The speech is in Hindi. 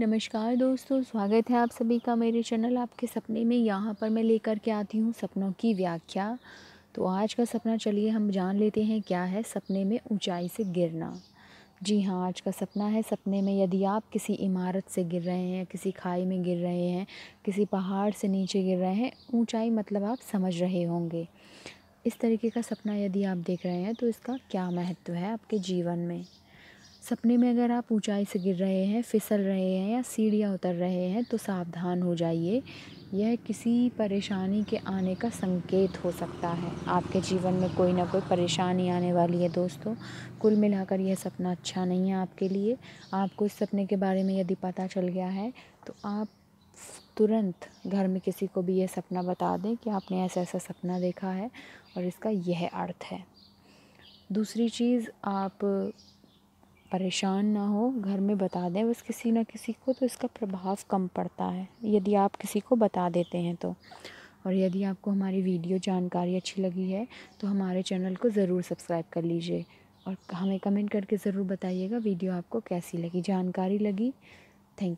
नमस्कार दोस्तों स्वागत है आप सभी का मेरे चैनल आपके सपने में यहाँ पर मैं लेकर के आती हूँ सपनों की व्याख्या तो आज का सपना चलिए हम जान लेते हैं क्या है सपने में ऊंचाई से गिरना जी हाँ आज का सपना है सपने में यदि आप किसी इमारत से गिर रहे हैं किसी खाई में गिर रहे हैं किसी पहाड़ से नीचे गिर रहे हैं ऊँचाई मतलब आप समझ रहे होंगे इस तरीके का सपना यदि आप देख रहे हैं तो इसका क्या महत्व है आपके जीवन में सपने में अगर आप ऊंचाई से गिर रहे हैं फिसल रहे हैं या सीढ़ियाँ उतर रहे हैं तो सावधान हो जाइए यह किसी परेशानी के आने का संकेत हो सकता है आपके जीवन में कोई ना कोई परेशानी आने वाली है दोस्तों कुल मिलाकर यह सपना अच्छा नहीं है आपके लिए आपको इस सपने के बारे में यदि पता चल गया है तो आप तुरंत घर में किसी को भी यह सपना बता दें कि आपने ऐसा ऐसा सपना देखा है और इसका यह अर्थ है दूसरी चीज़ आप परेशान ना हो घर में बता दें बस किसी ना किसी को तो इसका प्रभाव कम पड़ता है यदि आप किसी को बता देते हैं तो और यदि आपको हमारी वीडियो जानकारी अच्छी लगी है तो हमारे चैनल को ज़रूर सब्सक्राइब कर लीजिए और हमें कमेंट करके ज़रूर बताइएगा वीडियो आपको कैसी लगी जानकारी लगी थैंक यू